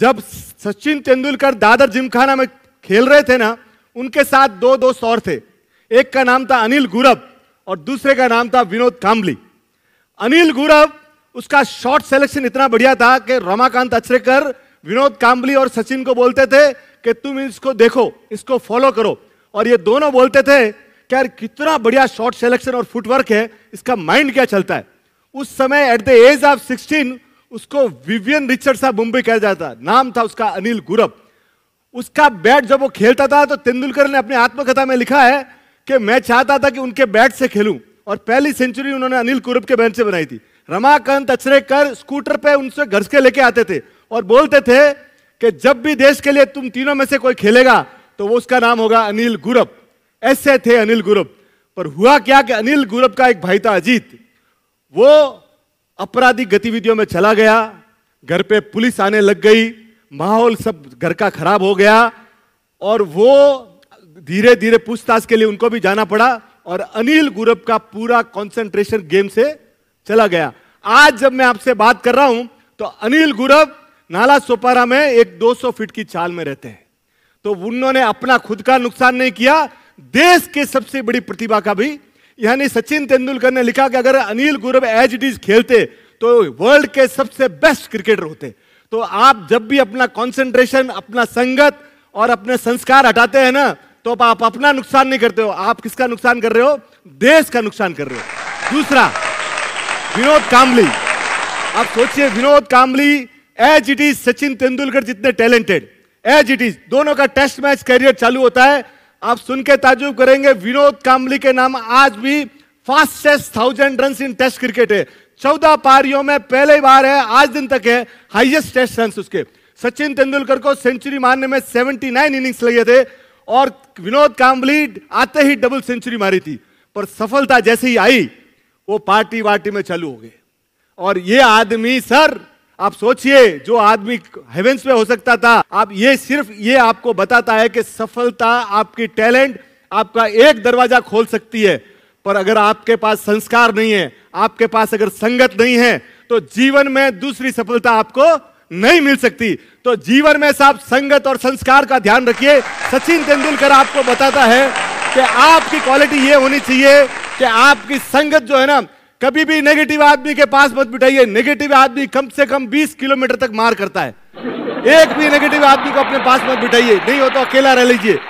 जब सचिन तेंदुलकर दादर जिमखाना में खेल रहे थे ना उनके साथ दो दोस्त और थे एक का नाम था अनिल गुरब और दूसरे का नाम था विनोद काम्बली अनिल गुरब उसका शॉर्ट सेलेक्शन इतना बढ़िया था कि रमाकांत अचरेकर विनोद काम्बली और सचिन को बोलते थे कि तुम इसको देखो इसको फॉलो करो और ये दोनों बोलते थे कि यार कितना बढ़िया शॉर्ट सिलेक्शन और फुटवर्क है इसका माइंड क्या चलता है उस समय at the age of sixteen उसको विवियन रिचर्ड साहब मुंबई कहा जाता नाम था उसका अनिल गुरब उसका बैट जब वो खेलता था तो तेंदुलकर ने अपने आत्मकथा में लिखा है कि मैं चाहता था कि उनके बैट से खेलूं और पहली सेंचुरी उन्होंने अनिल कुरब के बैट से बनाई थी रमाकांत अचरे कर स्कूटर पे उनसे घर के लेके आते थे और बोलते थे कि जब भी देश के लिए तुम तीनों में से कोई खेलेगा तो वो उसका नाम होगा अनिल गुरब ऐसे थे अनिल गुरब पर हुआ क्या कि अनिल गुरब का एक भाई था अजीत वो आपराधिक गतिविधियों में चला गया घर पे पुलिस आने लग गई माहौल सब घर का खराब हो गया और वो धीरे धीरे पूछताछ के लिए उनको भी जाना पड़ा और अनिल गुरब का पूरा कंसंट्रेशन गेम से चला गया आज जब मैं आपसे बात कर रहा हूं तो अनिल गुरब नाला सोपारा में एक 200 फीट की चाल में रहते हैं तो उन्होंने अपना खुद का नुकसान नहीं किया देश के सबसे बड़ी प्रतिभा का भी यानी सचिन तेंदुलकर ने लिखा कि अगर Anil Gaurav as it is खेलते तो वर्ल्ड के सबसे बेस्ट क्रिकेटर होते तो आप जब भी अपना कंसंट्रेशन अपना संगत और अपने संस्कार हटाते हैं ना तो आप अपना नुकसान नहीं करते हो आप किसका नुकसान कर रहे हो देश का नुकसान कर रहे हो दूसरा विनोद कामली आप सोचिए Vinod Kambli as it is Sachin Tendulkar जितने टैलेंटेड एज इट इज दोनों का टेस्ट मैच कैरियर चालू होता है आप सुन के ताजुब करेंगे विनोद कामली के नाम आज भी fastest thousand run in test cricket है चौदह पारियों में पहले बार है आज दिन तक है हाईएस्ट टेस्ट रन उसके सचिन तेंदुलकर को सेंचुरी मारने में सेवेंटी नाइन इनिंग्स लगे थे और विनोद काम्बली आते ही डबल सेंचुरी मारी थी पर सफलता जैसे ही आई वो पार्टी वार्टी में चालू हो गए और ये आदमी सर आप सोचिए जो आदमी हेवेंस में हो सकता था आप ये सिर्फ ये आपको बताता है कि सफलता आपकी टैलेंट आपका एक दरवाजा खोल सकती है पर अगर आपके पास संस्कार नहीं है आपके पास अगर संगत नहीं है तो जीवन में दूसरी सफलता आपको नहीं मिल सकती तो जीवन में साफ संगत और संस्कार का ध्यान रखिए सचिन तेंदुलकर आपको बताता है कि आपकी क्वालिटी ये होनी चाहिए कि आपकी संगत जो है ना कभी भी नेगेटिव आदमी के पास मत बिठाइए नेगेटिव आदमी कम से कम 20 किलोमीटर तक मार करता है एक भी नेगेटिव आदमी को अपने पास मत बिठाइए नहीं हो तो अकेला रह लीजिए